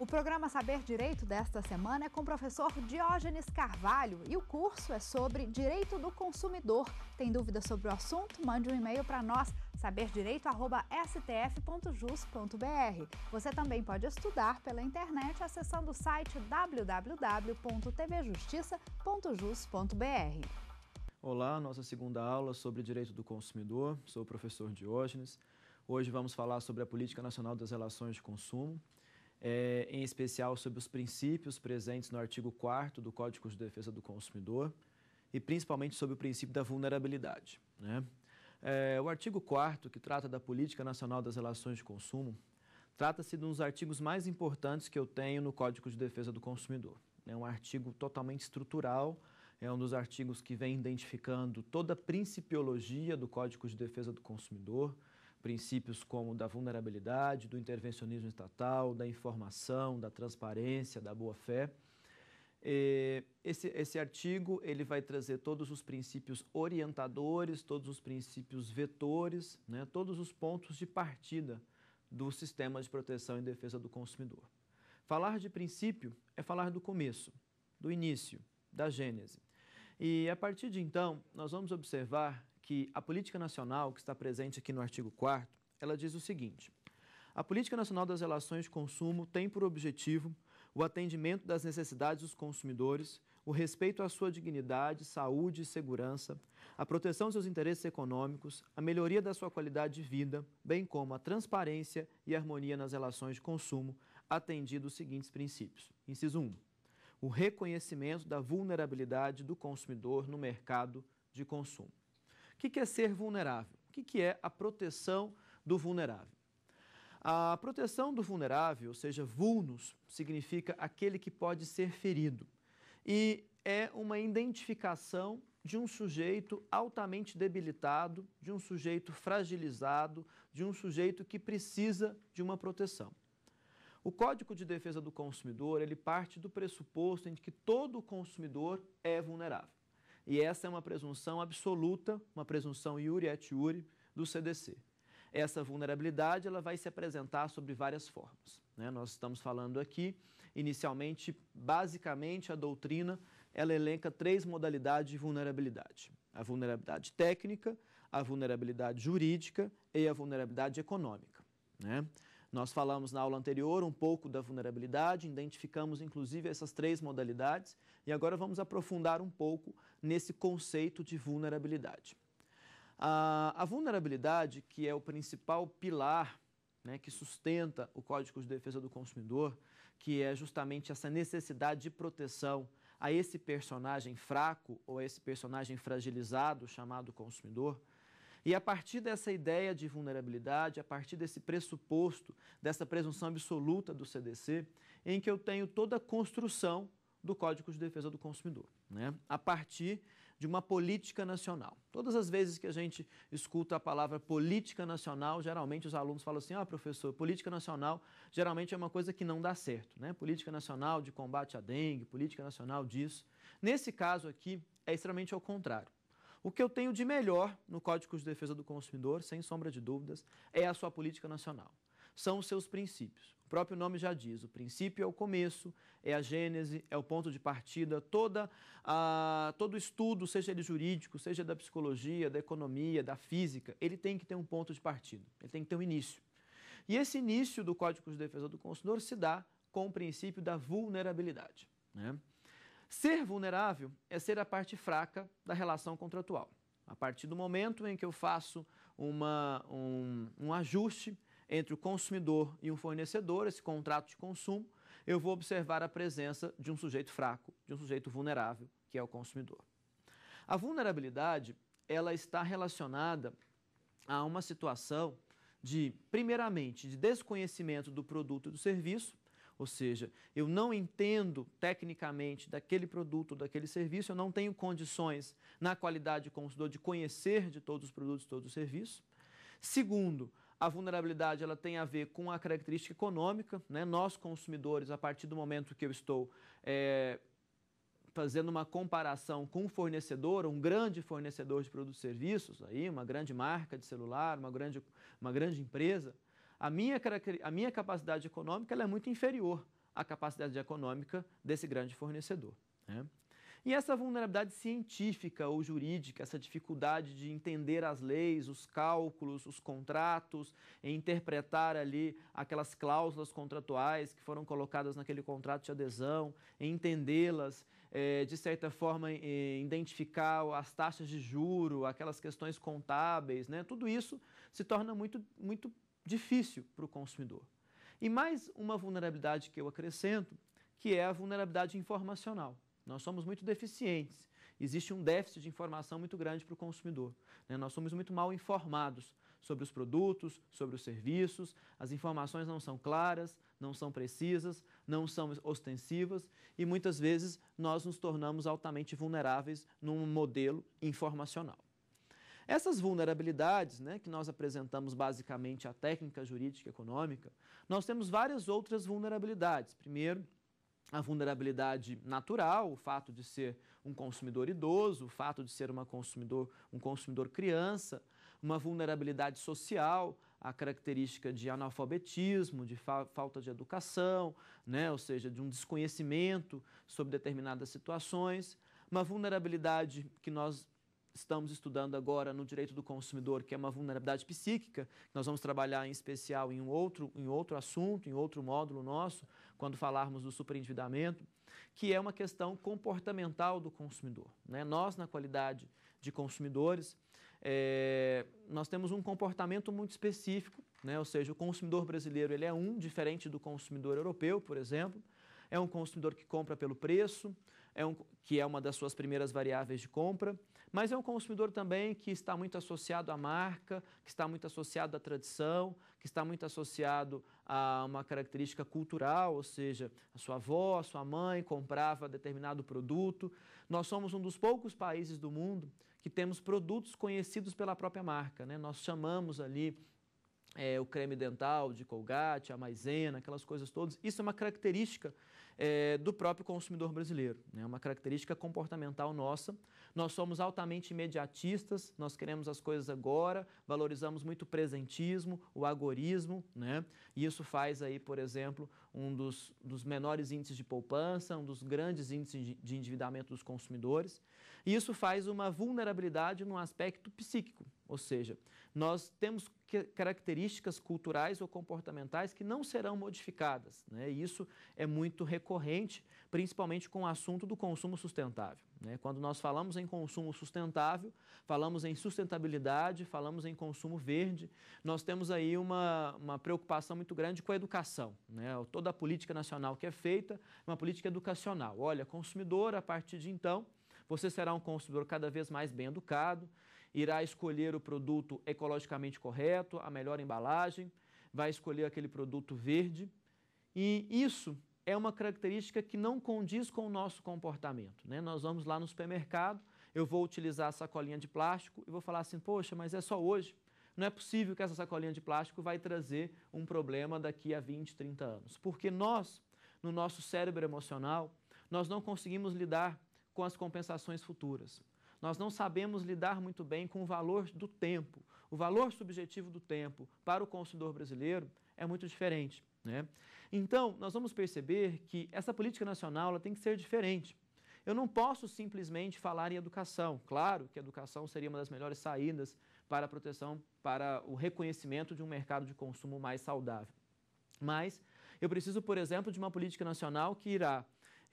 O programa Saber Direito desta semana é com o professor Diógenes Carvalho e o curso é sobre Direito do Consumidor. Tem dúvidas sobre o assunto? Mande um e-mail para nós, saberdireito.stf.jus.br. Você também pode estudar pela internet acessando o site www.tvjustiça.jus.br. Olá, nossa segunda aula sobre Direito do Consumidor. Sou o professor Diógenes. Hoje vamos falar sobre a Política Nacional das Relações de Consumo é, em especial sobre os princípios presentes no artigo 4 do Código de Defesa do Consumidor e principalmente sobre o princípio da vulnerabilidade. Né? É, o artigo 4 que trata da Política Nacional das Relações de Consumo, trata-se de um dos artigos mais importantes que eu tenho no Código de Defesa do Consumidor. É um artigo totalmente estrutural, é um dos artigos que vem identificando toda a principiologia do Código de Defesa do Consumidor, princípios como da vulnerabilidade, do intervencionismo estatal, da informação, da transparência, da boa-fé. Esse, esse artigo ele vai trazer todos os princípios orientadores, todos os princípios vetores, né, todos os pontos de partida do sistema de proteção e defesa do consumidor. Falar de princípio é falar do começo, do início, da gênese. E a partir de então, nós vamos observar que a política nacional, que está presente aqui no artigo 4 ela diz o seguinte: A Política Nacional das Relações de Consumo tem por objetivo o atendimento das necessidades dos consumidores, o respeito à sua dignidade, saúde e segurança, a proteção de seus interesses econômicos, a melhoria da sua qualidade de vida, bem como a transparência e harmonia nas relações de consumo, atendido os seguintes princípios. Inciso 1. O reconhecimento da vulnerabilidade do consumidor no mercado de consumo. O que é ser vulnerável? O que é a proteção do vulnerável? A proteção do vulnerável, ou seja, vulnus, significa aquele que pode ser ferido. E é uma identificação de um sujeito altamente debilitado, de um sujeito fragilizado, de um sujeito que precisa de uma proteção. O Código de Defesa do Consumidor, ele parte do pressuposto em que todo consumidor é vulnerável. E essa é uma presunção absoluta, uma presunção iuri et iure do CDC. Essa vulnerabilidade ela vai se apresentar sobre várias formas. Né? Nós estamos falando aqui, inicialmente, basicamente, a doutrina ela elenca três modalidades de vulnerabilidade: a vulnerabilidade técnica, a vulnerabilidade jurídica e a vulnerabilidade econômica. Né? Nós falamos na aula anterior um pouco da vulnerabilidade, identificamos inclusive essas três modalidades e agora vamos aprofundar um pouco nesse conceito de vulnerabilidade. A, a vulnerabilidade, que é o principal pilar né, que sustenta o Código de Defesa do Consumidor, que é justamente essa necessidade de proteção a esse personagem fraco ou a esse personagem fragilizado chamado consumidor, e a partir dessa ideia de vulnerabilidade, a partir desse pressuposto, dessa presunção absoluta do CDC, em que eu tenho toda a construção do Código de Defesa do Consumidor, né? a partir de uma política nacional. Todas as vezes que a gente escuta a palavra política nacional, geralmente os alunos falam assim: ah, professor, política nacional geralmente é uma coisa que não dá certo, né? Política nacional de combate à dengue, política nacional disso. Nesse caso aqui, é extremamente ao contrário. O que eu tenho de melhor no Código de Defesa do Consumidor, sem sombra de dúvidas, é a sua política nacional. São os seus princípios. O próprio nome já diz: o princípio é o começo, é a gênese, é o ponto de partida. Toda todo estudo, seja ele jurídico, seja da psicologia, da economia, da física, ele tem que ter um ponto de partida, ele tem que ter um início. E esse início do Código de Defesa do Consumidor se dá com o princípio da vulnerabilidade. Né? Ser vulnerável é ser a parte fraca da relação contratual. A partir do momento em que eu faço uma, um, um ajuste entre o consumidor e um fornecedor, esse contrato de consumo, eu vou observar a presença de um sujeito fraco, de um sujeito vulnerável, que é o consumidor. A vulnerabilidade ela está relacionada a uma situação de, primeiramente, de desconhecimento do produto e do serviço, ou seja, eu não entendo tecnicamente daquele produto, daquele serviço, eu não tenho condições, na qualidade de consumidor, de conhecer de todos os produtos, todos os serviços. Segundo, a vulnerabilidade ela tem a ver com a característica econômica. Né? Nós, consumidores, a partir do momento que eu estou é, fazendo uma comparação com um fornecedor, um grande fornecedor de produtos e serviços, aí, uma grande marca de celular, uma grande, uma grande empresa, a minha, a minha capacidade econômica é muito inferior à capacidade econômica desse grande fornecedor. Né? E essa vulnerabilidade científica ou jurídica, essa dificuldade de entender as leis, os cálculos, os contratos, interpretar ali aquelas cláusulas contratuais que foram colocadas naquele contrato de adesão, entendê-las, é, de certa forma, é, identificar as taxas de juro, aquelas questões contábeis, né? tudo isso se torna muito, muito difícil para o consumidor. E mais uma vulnerabilidade que eu acrescento, que é a vulnerabilidade informacional. Nós somos muito deficientes. Existe um déficit de informação muito grande para o consumidor. Né? Nós somos muito mal informados sobre os produtos, sobre os serviços, as informações não são claras, não são precisas, não são ostensivas e muitas vezes nós nos tornamos altamente vulneráveis num modelo informacional. Essas vulnerabilidades, né, que nós apresentamos basicamente a técnica jurídica e econômica, nós temos várias outras vulnerabilidades. Primeiro, a vulnerabilidade natural, o fato de ser um consumidor idoso, o fato de ser uma consumidor, um consumidor criança, uma vulnerabilidade social, a característica de analfabetismo, de fa falta de educação, né, ou seja, de um desconhecimento sobre determinadas situações, uma vulnerabilidade que nós estamos estudando agora no direito do consumidor, que é uma vulnerabilidade psíquica, nós vamos trabalhar em especial em um outro, em outro assunto, em outro módulo nosso, quando falarmos do superendividamento, que é uma questão comportamental do consumidor. Né? Nós, na qualidade de consumidores, é, nós temos um comportamento muito específico, né? ou seja, o consumidor brasileiro ele é um, diferente do consumidor europeu, por exemplo, é um consumidor que compra pelo preço, é um, que é uma das suas primeiras variáveis de compra, mas é um consumidor também que está muito associado à marca, que está muito associado à tradição, que está muito associado a uma característica cultural, ou seja, a sua avó, a sua mãe comprava determinado produto. Nós somos um dos poucos países do mundo que temos produtos conhecidos pela própria marca, né? Nós chamamos ali é, o creme dental de Colgate, a maisena, aquelas coisas todas. Isso é uma característica é, do próprio consumidor brasileiro, é né? uma característica comportamental nossa. Nós somos altamente imediatistas, nós queremos as coisas agora, valorizamos muito o presentismo, o agorismo, né? e isso faz aí, por exemplo, um dos, dos menores índices de poupança, um dos grandes índices de, de endividamento dos consumidores. E isso faz uma vulnerabilidade no aspecto psíquico, ou seja, nós temos características culturais ou comportamentais que não serão modificadas. Né? E isso é muito recorrente, principalmente com o assunto do consumo sustentável. Né? Quando nós falamos em consumo sustentável, falamos em sustentabilidade, falamos em consumo verde, nós temos aí uma, uma preocupação muito grande com a educação. Né? Toda a política nacional que é feita é uma política educacional. Olha, consumidor, a partir de então, você será um consumidor cada vez mais bem educado, irá escolher o produto ecologicamente correto, a melhor embalagem, vai escolher aquele produto verde. E isso é uma característica que não condiz com o nosso comportamento. Né? Nós vamos lá no supermercado, eu vou utilizar a sacolinha de plástico e vou falar assim: poxa, mas é só hoje. Não é possível que essa sacolinha de plástico vai trazer um problema daqui a 20, 30 anos. Porque nós, no nosso cérebro emocional, nós não conseguimos lidar com as compensações futuras. Nós não sabemos lidar muito bem com o valor do tempo. O valor subjetivo do tempo para o consumidor brasileiro é muito diferente. Né? Então, nós vamos perceber que essa política nacional tem que ser diferente. Eu não posso simplesmente falar em educação. Claro que a educação seria uma das melhores saídas para a proteção, para o reconhecimento de um mercado de consumo mais saudável. Mas eu preciso, por exemplo, de uma política nacional que irá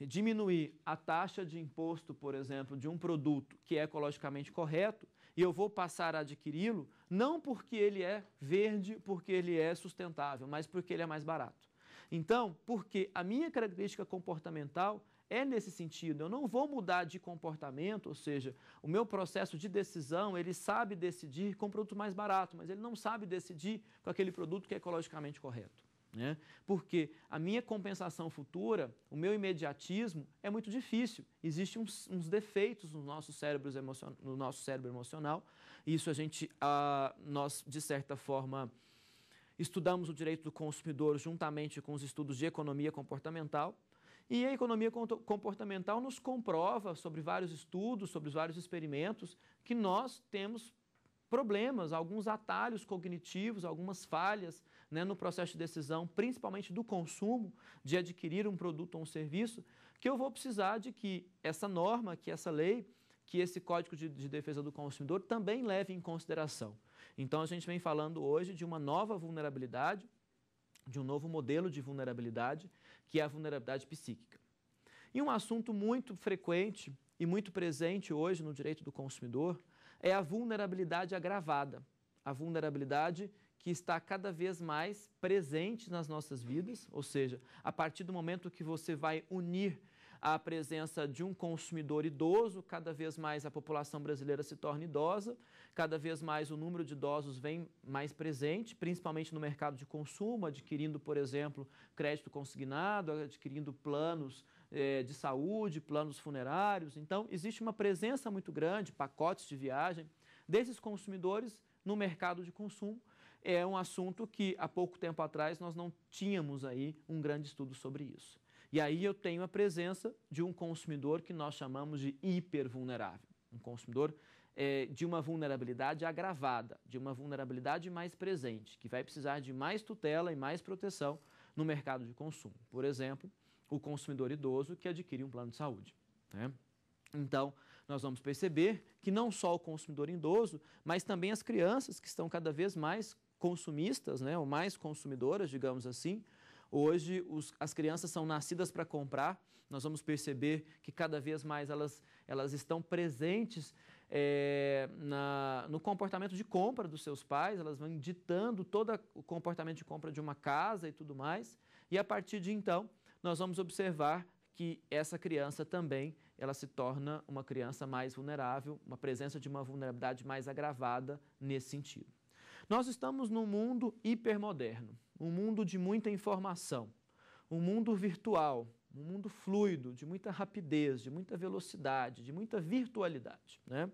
diminuir a taxa de imposto, por exemplo, de um produto que é ecologicamente correto e eu vou passar a adquiri-lo não porque ele é verde, porque ele é sustentável, mas porque ele é mais barato. Então, porque a minha característica comportamental é nesse sentido, eu não vou mudar de comportamento, ou seja, o meu processo de decisão, ele sabe decidir com um produto mais barato, mas ele não sabe decidir com aquele produto que é ecologicamente correto. Né? Porque a minha compensação futura, o meu imediatismo, é muito difícil. Existem uns, uns defeitos no nosso cérebro emocional. Isso a gente, ah, nós, de certa forma, estudamos o direito do consumidor juntamente com os estudos de economia comportamental. E a economia comportamental nos comprova, sobre vários estudos, sobre vários experimentos, que nós temos problemas, alguns atalhos cognitivos, algumas falhas né, no processo de decisão, principalmente do consumo, de adquirir um produto ou um serviço, que eu vou precisar de que essa norma, que essa lei, que esse Código de, de Defesa do Consumidor também leve em consideração. Então, a gente vem falando hoje de uma nova vulnerabilidade, de um novo modelo de vulnerabilidade, que é a vulnerabilidade psíquica. E um assunto muito frequente e muito presente hoje no direito do consumidor é a vulnerabilidade agravada, a vulnerabilidade que está cada vez mais presente nas nossas vidas, ou seja, a partir do momento que você vai unir a presença de um consumidor idoso, cada vez mais a população brasileira se torna idosa, cada vez mais o número de idosos vem mais presente, principalmente no mercado de consumo, adquirindo, por exemplo, crédito consignado, adquirindo planos eh, de saúde, planos funerários. Então, existe uma presença muito grande, pacotes de viagem, desses consumidores no mercado de consumo é um assunto que há pouco tempo atrás nós não tínhamos aí um grande estudo sobre isso. E aí eu tenho a presença de um consumidor que nós chamamos de hipervulnerável, um consumidor é, de uma vulnerabilidade agravada, de uma vulnerabilidade mais presente, que vai precisar de mais tutela e mais proteção no mercado de consumo. Por exemplo, o consumidor idoso que adquire um plano de saúde. Né? Então, nós vamos perceber que não só o consumidor idoso, mas também as crianças que estão cada vez mais consumistas, né, ou mais consumidoras, digamos assim. Hoje os, as crianças são nascidas para comprar. Nós vamos perceber que cada vez mais elas, elas estão presentes é, na, no comportamento de compra dos seus pais. Elas vão ditando todo o comportamento de compra de uma casa e tudo mais. E a partir de então nós vamos observar que essa criança também ela se torna uma criança mais vulnerável, uma presença de uma vulnerabilidade mais agravada nesse sentido. Nós estamos num mundo hipermoderno, um mundo de muita informação, um mundo virtual, um mundo fluido, de muita rapidez, de muita velocidade, de muita virtualidade. Né?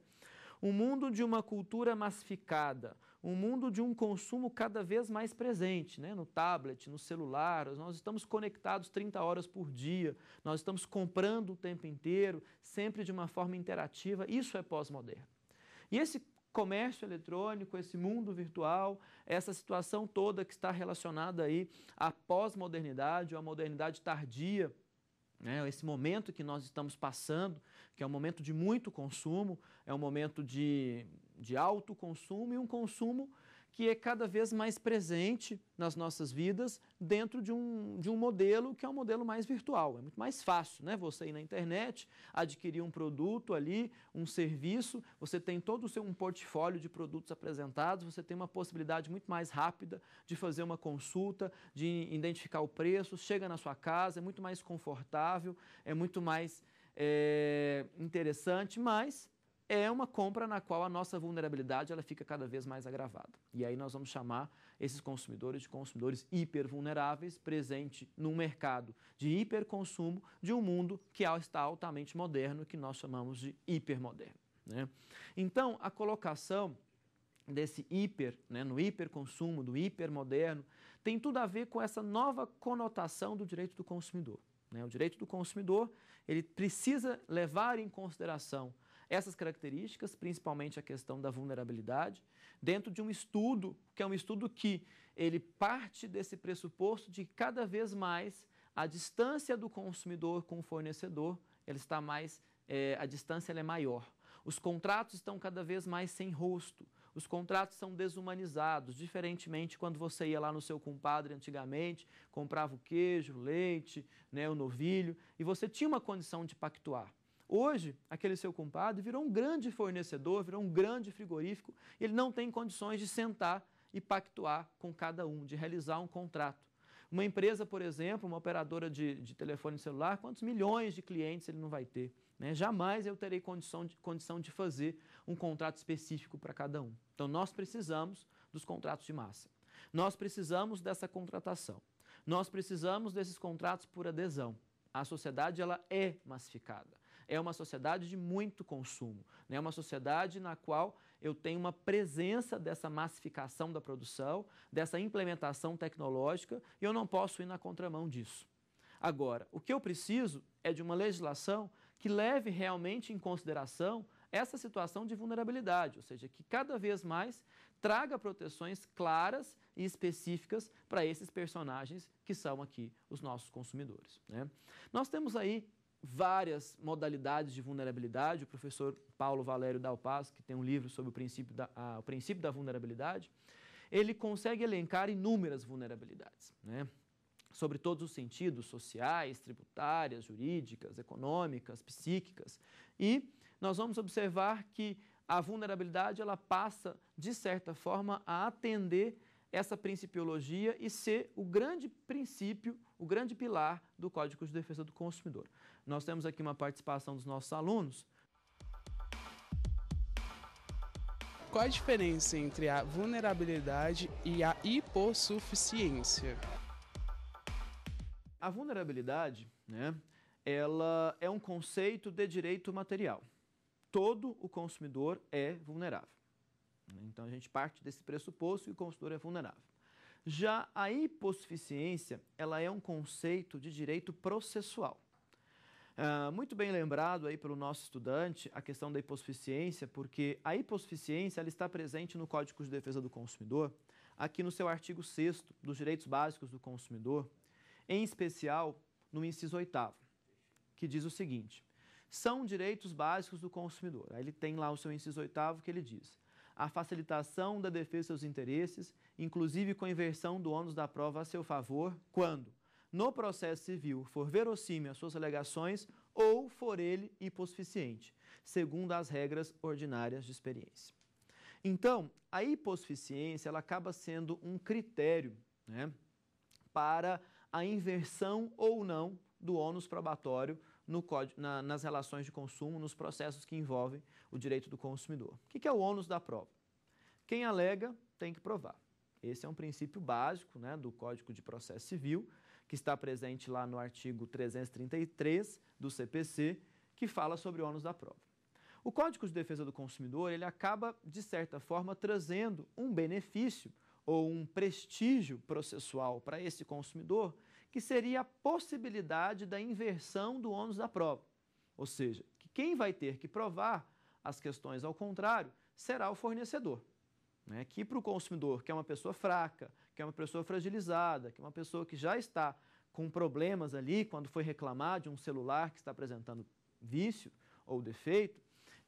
Um mundo de uma cultura massificada, um mundo de um consumo cada vez mais presente, né? no tablet, no celular, nós estamos conectados 30 horas por dia, nós estamos comprando o tempo inteiro, sempre de uma forma interativa, isso é pós-moderno. E esse comércio eletrônico, esse mundo virtual, essa situação toda que está relacionada aí à pós-modernidade, ou à modernidade tardia, né? esse momento que nós estamos passando, que é um momento de muito consumo, é um momento de, de alto consumo e um consumo que é cada vez mais presente nas nossas vidas dentro de um, de um modelo que é um modelo mais virtual. É muito mais fácil, né? Você ir na internet, adquirir um produto ali, um serviço, você tem todo o seu um portfólio de produtos apresentados, você tem uma possibilidade muito mais rápida de fazer uma consulta, de identificar o preço, chega na sua casa, é muito mais confortável, é muito mais é, interessante, mas é uma compra na qual a nossa vulnerabilidade ela fica cada vez mais agravada. E aí nós vamos chamar esses consumidores de consumidores hipervulneráveis, presente num mercado de hiperconsumo de um mundo que é está altamente moderno, que nós chamamos de hipermoderno. Né? Então, a colocação desse hiper, né, no hiperconsumo, do hipermoderno, tem tudo a ver com essa nova conotação do direito do consumidor. Né? O direito do consumidor, ele precisa levar em consideração essas características, principalmente a questão da vulnerabilidade, dentro de um estudo, que é um estudo que ele parte desse pressuposto de que cada vez mais a distância do consumidor com o fornecedor, ele está mais, é, a distância é maior. Os contratos estão cada vez mais sem rosto, os contratos são desumanizados, diferentemente quando você ia lá no seu compadre antigamente, comprava o queijo, o leite, né, o novilho, e você tinha uma condição de pactuar. Hoje, aquele seu compadre virou um grande fornecedor, virou um grande frigorífico, ele não tem condições de sentar e pactuar com cada um, de realizar um contrato. Uma empresa, por exemplo, uma operadora de, de telefone celular, quantos milhões de clientes ele não vai ter? Né? Jamais eu terei condição de, condição de fazer um contrato específico para cada um. Então, nós precisamos dos contratos de massa. Nós precisamos dessa contratação. Nós precisamos desses contratos por adesão. A sociedade ela é massificada é uma sociedade de muito consumo, né? é né? uma sociedade na qual eu tenho uma presença dessa massificação da produção, dessa implementação tecnológica, e eu não posso ir na contramão disso. Agora, o que eu preciso é de uma legislação que leve realmente em consideração essa situação de vulnerabilidade, ou seja, que cada vez mais traga proteções claras e específicas para esses personagens que são aqui os nossos consumidores. Né? Nós temos aí várias modalidades de vulnerabilidade. O professor Paulo Valério Dalpas, que tem um livro sobre o princípio da, a, o princípio da vulnerabilidade, ele consegue elencar inúmeras vulnerabilidades, né? sobre todos os sentidos, sociais, tributárias, jurídicas, econômicas, psíquicas. E nós vamos observar que a vulnerabilidade ela passa, de certa forma, a atender essa principiologia e ser o grande princípio, o grande pilar do Código de Defesa do Consumidor. Nós temos aqui uma participação dos nossos alunos. Qual a diferença entre a vulnerabilidade e a hipossuficiência? A vulnerabilidade, né, ela é um conceito de direito material. Todo o consumidor é vulnerável. Então a gente parte desse pressuposto que o consumidor é vulnerável. Já a hipossuficiência, ela é um conceito de direito processual. Ah, muito bem lembrado aí pelo nosso estudante a questão da hipossuficiência, porque a hipossuficiência ela está presente no Código de Defesa do Consumidor, aqui no seu artigo 6 dos Direitos Básicos do Consumidor, em especial no inciso 8 que diz o seguinte, são direitos básicos do consumidor. Aí ele tem lá o seu inciso 8 que ele diz, a facilitação da defesa dos interesses, inclusive com a inversão do ônus da prova a seu favor, quando no processo civil for verossímil as suas alegações ou for ele hipossuficiente, segundo as regras ordinárias de experiência. Então, a hipossuficiência ela acaba sendo um critério né, para a inversão ou não do ônus probatório no código, na, nas relações de consumo, nos processos que envolvem o direito do consumidor. O que, que é o ônus da prova? Quem alega tem que provar. Esse é um princípio básico né, do Código de Processo Civil que está presente lá no artigo 333 do CPC, que fala sobre o ônus da prova. O Código de Defesa do Consumidor, ele acaba, de certa forma, trazendo um benefício ou um prestígio processual para esse consumidor, que seria a possibilidade da inversão do ônus da prova. Ou seja, que quem vai ter que provar as questões ao contrário será o fornecedor. Né? Que para o consumidor, que é uma pessoa fraca, que é uma pessoa fragilizada, que é uma pessoa que já está com problemas ali, quando foi reclamar de um celular que está apresentando vício ou defeito,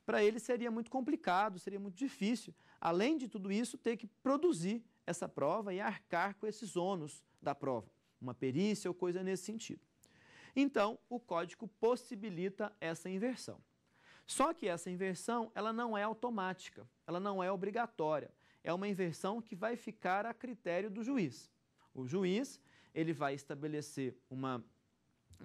para ele seria muito complicado, seria muito difícil, além de tudo isso, ter que produzir essa prova e arcar com esses ônus da prova, uma perícia ou coisa nesse sentido. Então, o código possibilita essa inversão. Só que essa inversão, ela não é automática, ela não é obrigatória é uma inversão que vai ficar a critério do juiz. O juiz ele vai estabelecer uma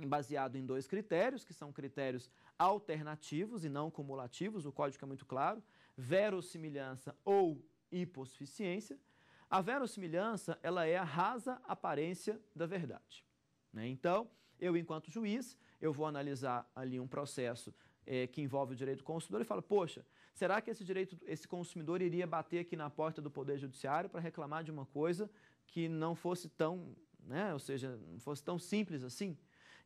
baseado em dois critérios, que são critérios alternativos e não cumulativos, o código é muito claro, verossimilhança ou hipossuficiência. A verossimilhança, ela é a rasa aparência da verdade. Né? Então, eu enquanto juiz, eu vou analisar ali um processo é, que envolve o direito do consumidor e falo, poxa, Será que esse direito, esse consumidor iria bater aqui na porta do Poder Judiciário para reclamar de uma coisa que não fosse tão, né, ou seja, não fosse tão simples assim?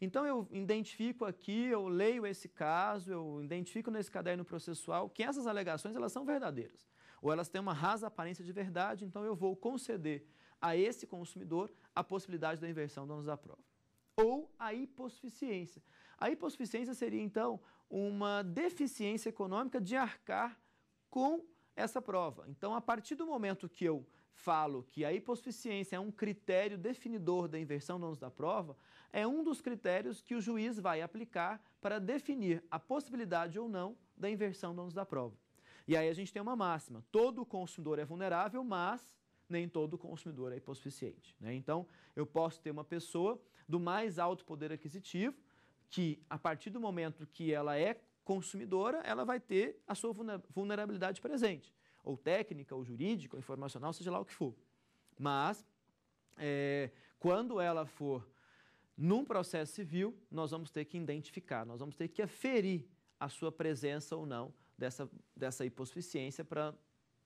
Então eu identifico aqui, eu leio esse caso, eu identifico nesse caderno processual que essas alegações elas são verdadeiras, ou elas têm uma rasa aparência de verdade, então eu vou conceder a esse consumidor a possibilidade da inversão do ônus da prova. Ou a hipossuficiência. A hipossuficiência seria, então, uma deficiência econômica de arcar com essa prova. Então, a partir do momento que eu falo que a hipossuficiência é um critério definidor da inversão do ônus da prova, é um dos critérios que o juiz vai aplicar para definir a possibilidade ou não da inversão do ônus da prova. E aí a gente tem uma máxima: todo consumidor é vulnerável, mas nem todo consumidor é hipossuficiente. Né? Então, eu posso ter uma pessoa do mais alto poder aquisitivo que a partir do momento que ela é consumidora, ela vai ter a sua vulnerabilidade presente, ou técnica, ou jurídica, ou informacional, seja lá o que for. Mas, é, quando ela for num processo civil, nós vamos ter que identificar, nós vamos ter que aferir a sua presença ou não dessa, dessa hipossuficiência para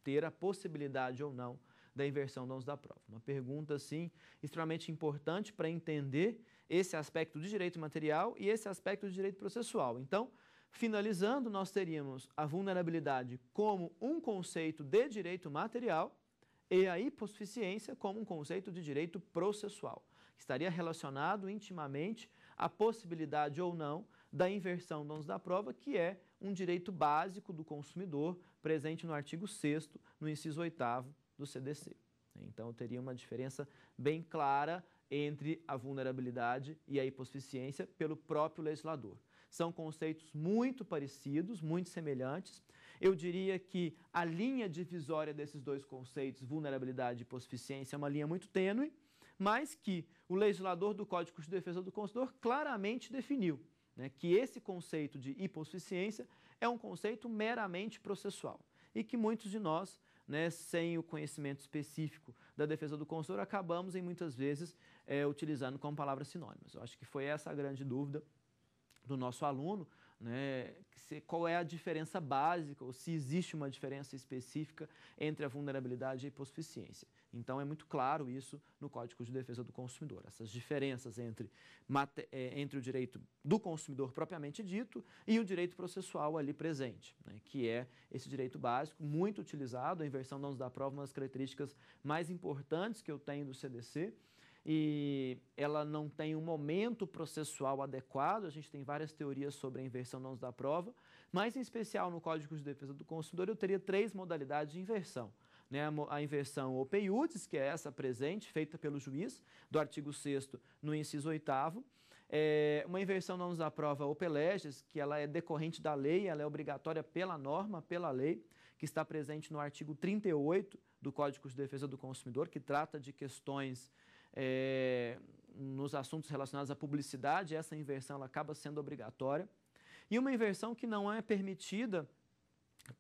ter a possibilidade ou não da inversão dos da prova. Uma pergunta, assim, extremamente importante para entender esse aspecto de direito material e esse aspecto de direito processual. Então, finalizando, nós teríamos a vulnerabilidade como um conceito de direito material e a hipossuficiência como um conceito de direito processual. Estaria relacionado intimamente à possibilidade ou não da inversão do ônus da prova, que é um direito básico do consumidor presente no artigo 6 no inciso 8 do CDC. Então, teria uma diferença bem clara entre a vulnerabilidade e a hipossuficiência pelo próprio legislador. São conceitos muito parecidos, muito semelhantes. Eu diria que a linha divisória desses dois conceitos, vulnerabilidade e hipossuficiência, é uma linha muito tênue, mas que o legislador do Código de Defesa do Consumidor claramente definiu né, que esse conceito de hipossuficiência é um conceito meramente processual e que muitos de nós, né, sem o conhecimento específico da defesa do consumidor, acabamos em muitas vezes é, utilizando como palavras sinônimas. Eu acho que foi essa a grande dúvida do nosso aluno, né, se, qual é a diferença básica ou se existe uma diferença específica entre a vulnerabilidade e a hipossuficiência. Então é muito claro isso no Código de Defesa do Consumidor, essas diferenças entre, é, entre o direito do consumidor propriamente dito e o direito processual ali presente, né, que é esse direito básico muito utilizado, a inversão não nos dá prova, uma das características mais importantes que eu tenho do CDC, e ela não tem um momento processual adequado. A gente tem várias teorias sobre a inversão não da prova, mas em especial no Código de Defesa do Consumidor eu teria três modalidades de inversão. Né, a inversão ou que é essa presente, feita pelo juiz, do artigo 6 no inciso 8 é, uma inversão não nos aprova opeleges que ela é decorrente da lei, ela é obrigatória pela norma, pela lei, que está presente no artigo 38 do Código de Defesa do Consumidor, que trata de questões é, nos assuntos relacionados à publicidade, essa inversão ela acaba sendo obrigatória. E uma inversão que não é permitida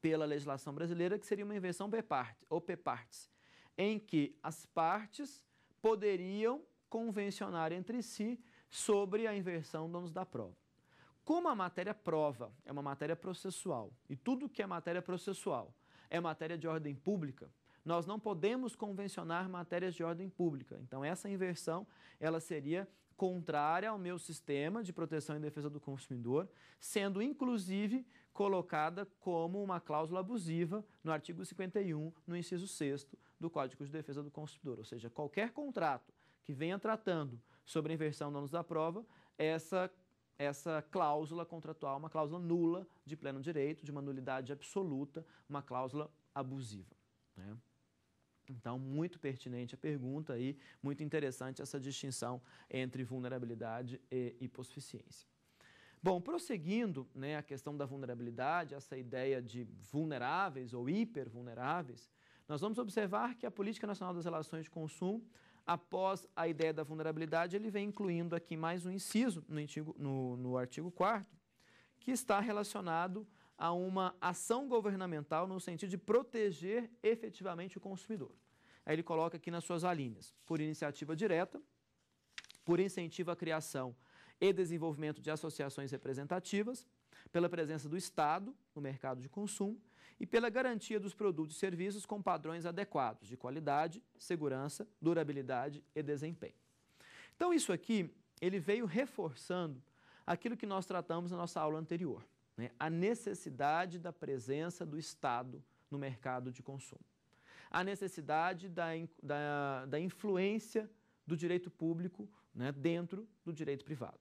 pela legislação brasileira, que seria uma inversão B-parte, ou P-partes, em que as partes poderiam convencionar entre si sobre a inversão do ônus da prova. Como a matéria prova é uma matéria processual, e tudo que é matéria processual é matéria de ordem pública, nós não podemos convencionar matérias de ordem pública. Então, essa inversão ela seria contrária ao meu sistema de proteção e defesa do consumidor, sendo inclusive colocada como uma cláusula abusiva no artigo 51, no inciso 6 do Código de Defesa do Consumidor. Ou seja, qualquer contrato que venha tratando sobre a inversão do ônus da prova, essa essa cláusula contratual, é uma cláusula nula de pleno direito, de uma nulidade absoluta, uma cláusula abusiva. Né? Então, muito pertinente a pergunta e muito interessante essa distinção entre vulnerabilidade e hipossuficiência. Bom, prosseguindo né, a questão da vulnerabilidade, essa ideia de vulneráveis ou hipervulneráveis, nós vamos observar que a Política Nacional das Relações de Consumo, após a ideia da vulnerabilidade, ele vem incluindo aqui mais um inciso no artigo, no, no artigo 4 que está relacionado a uma ação governamental no sentido de proteger efetivamente o consumidor. Aí ele coloca aqui nas suas alíneas, por iniciativa direta, por incentivo à criação e desenvolvimento de associações representativas, pela presença do Estado no mercado de consumo e pela garantia dos produtos e serviços com padrões adequados de qualidade, segurança, durabilidade e desempenho. Então, isso aqui, ele veio reforçando aquilo que nós tratamos na nossa aula anterior né, a necessidade da presença do Estado no mercado de consumo, a necessidade da, da, da influência do direito público né, dentro do direito privado.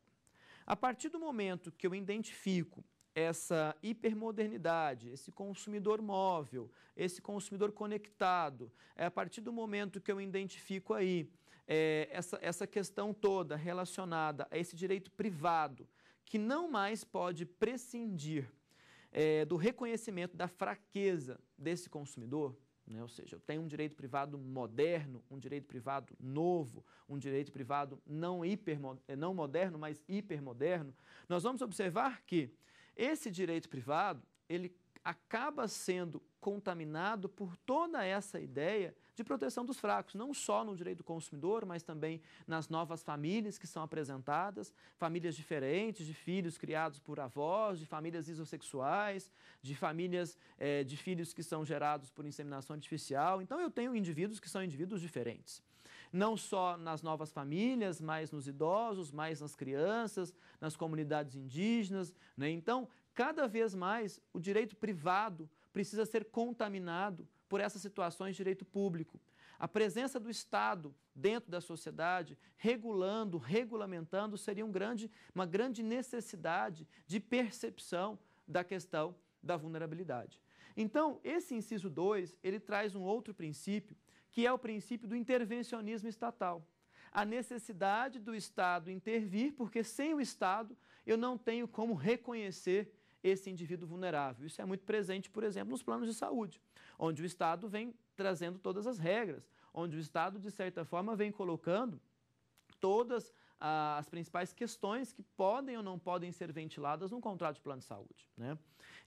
A partir do momento que eu identifico essa hipermodernidade, esse consumidor móvel, esse consumidor conectado, é a partir do momento que eu identifico aí é, essa, essa questão toda relacionada a esse direito privado, que não mais pode prescindir é, do reconhecimento da fraqueza desse consumidor, né? ou seja, eu tenho um direito privado moderno, um direito privado novo, um direito privado não, hiper, não moderno, mas hipermoderno, nós vamos observar que esse direito privado, ele acaba sendo contaminado por toda essa ideia de proteção dos fracos, não só no direito do consumidor, mas também nas novas famílias que são apresentadas, famílias diferentes, de filhos criados por avós, de famílias isossexuais, de famílias é, de filhos que são gerados por inseminação artificial. Então, eu tenho indivíduos que são indivíduos diferentes. Não só nas novas famílias, mas nos idosos, mais nas crianças, nas comunidades indígenas. Né? Então, cada vez mais, o direito privado precisa ser contaminado por essas situações de direito público. A presença do Estado dentro da sociedade, regulando, regulamentando, seria um grande, uma grande necessidade de percepção da questão da vulnerabilidade. Então, esse inciso 2, ele traz um outro princípio, que é o princípio do intervencionismo estatal. A necessidade do Estado intervir, porque sem o Estado eu não tenho como reconhecer esse indivíduo vulnerável. Isso é muito presente, por exemplo, nos planos de saúde, onde o Estado vem trazendo todas as regras, onde o Estado, de certa forma, vem colocando todas ah, as principais questões que podem ou não podem ser ventiladas num contrato de plano de saúde. Né?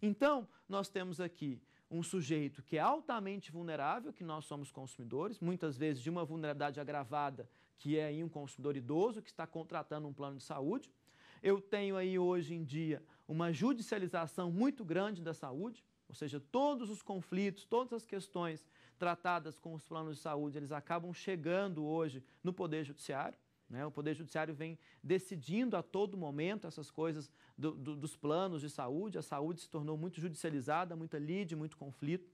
Então, nós temos aqui um sujeito que é altamente vulnerável, que nós somos consumidores, muitas vezes de uma vulnerabilidade agravada, que é aí um consumidor idoso que está contratando um plano de saúde. Eu tenho aí hoje em dia uma judicialização muito grande da saúde, ou seja, todos os conflitos, todas as questões tratadas com os planos de saúde, eles acabam chegando hoje no Poder Judiciário. Né? O Poder Judiciário vem decidindo a todo momento essas coisas do, do, dos planos de saúde. A saúde se tornou muito judicializada, muita lide, muito conflito.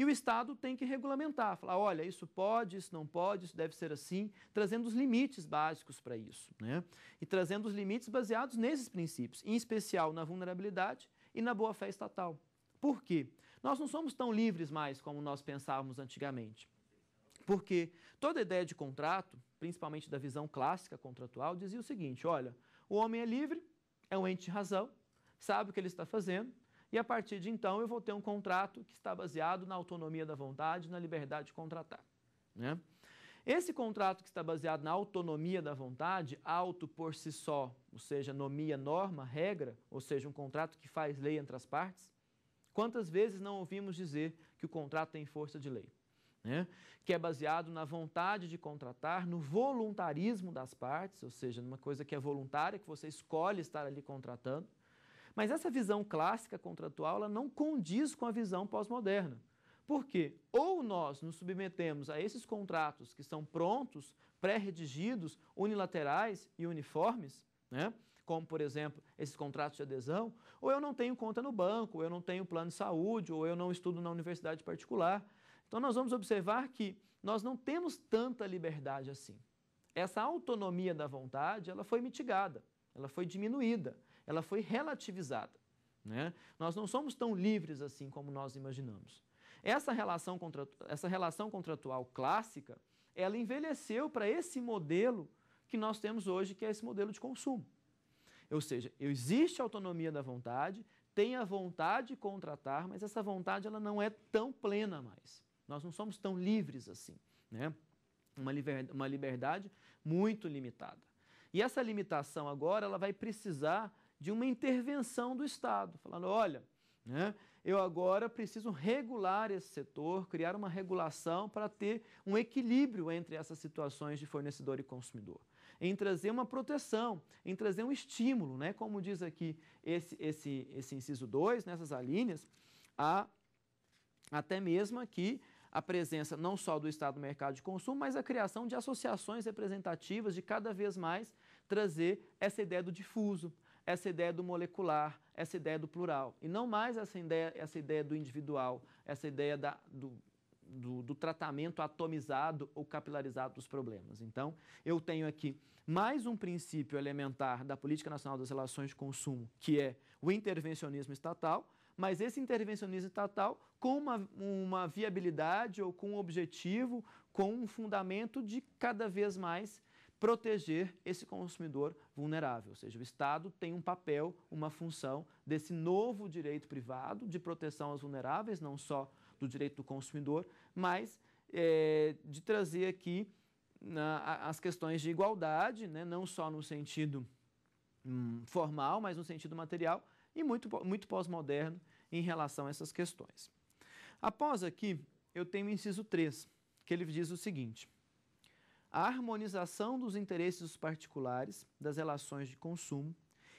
E o Estado tem que regulamentar, falar, olha, isso pode, isso não pode, isso deve ser assim, trazendo os limites básicos para isso, né? E trazendo os limites baseados nesses princípios, em especial na vulnerabilidade e na boa-fé estatal. Por quê? Nós não somos tão livres mais como nós pensávamos antigamente. Porque toda ideia de contrato, principalmente da visão clássica contratual, dizia o seguinte: olha, o homem é livre, é um ente de razão, sabe o que ele está fazendo, e a partir de então eu vou ter um contrato que está baseado na autonomia da vontade, na liberdade de contratar. Né? Esse contrato que está baseado na autonomia da vontade, auto por si só, ou seja, nomia, norma, regra, ou seja, um contrato que faz lei entre as partes, quantas vezes não ouvimos dizer que o contrato tem força de lei? Né? que é baseado na vontade de contratar, no voluntarismo das partes, ou seja, numa coisa que é voluntária, que você escolhe estar ali contratando, mas essa visão clássica contratual ela não condiz com a visão pós-moderna. Por quê? ou nós nos submetemos a esses contratos que são prontos, pré-redigidos, unilaterais e uniformes, né? como, por exemplo, esses contratos de adesão, ou eu não tenho conta no banco, ou eu não tenho plano de saúde, ou eu não estudo na universidade particular. Então, nós vamos observar que nós não temos tanta liberdade assim. Essa autonomia da vontade ela foi mitigada, ela foi diminuída ela foi relativizada. Né? Nós não somos tão livres assim como nós imaginamos. Essa relação, contratual, essa relação contratual clássica, ela envelheceu para esse modelo que nós temos hoje, que é esse modelo de consumo. Ou seja, existe a autonomia da vontade, tem a vontade de contratar, mas essa vontade ela não é tão plena mais. Nós não somos tão livres assim, né? Uma liberdade, uma liberdade muito limitada. E essa limitação agora ela vai precisar de uma intervenção do Estado, falando: olha, né, eu agora preciso regular esse setor, criar uma regulação para ter um equilíbrio entre essas situações de fornecedor e consumidor, em trazer uma proteção, em trazer um estímulo, né, como diz aqui esse, esse, esse inciso 2, nessas alíneas, a, até mesmo aqui a presença não só do Estado no mercado de consumo, mas a criação de associações representativas de cada vez mais trazer essa ideia do difuso, essa ideia do molecular, essa ideia do plural, e não mais essa ideia, essa ideia do individual, essa ideia da, do, do, do, tratamento atomizado ou capilarizado dos problemas. Então, eu tenho aqui mais um princípio elementar da Política Nacional das Relações de Consumo, que é o intervencionismo estatal, mas esse intervencionismo estatal com uma, uma viabilidade ou com um objetivo, com um fundamento de cada vez mais proteger esse consumidor vulnerável. Ou seja, o Estado tem um papel, uma função desse novo direito privado de proteção aos vulneráveis, não só do direito do consumidor, mas é, de trazer aqui na, as questões de igualdade, né, não só no sentido hum, formal, mas no sentido material e muito, muito pós-moderno em relação a essas questões. Após aqui, eu tenho o inciso 3, que ele diz o seguinte a harmonização dos interesses dos particulares, das relações de consumo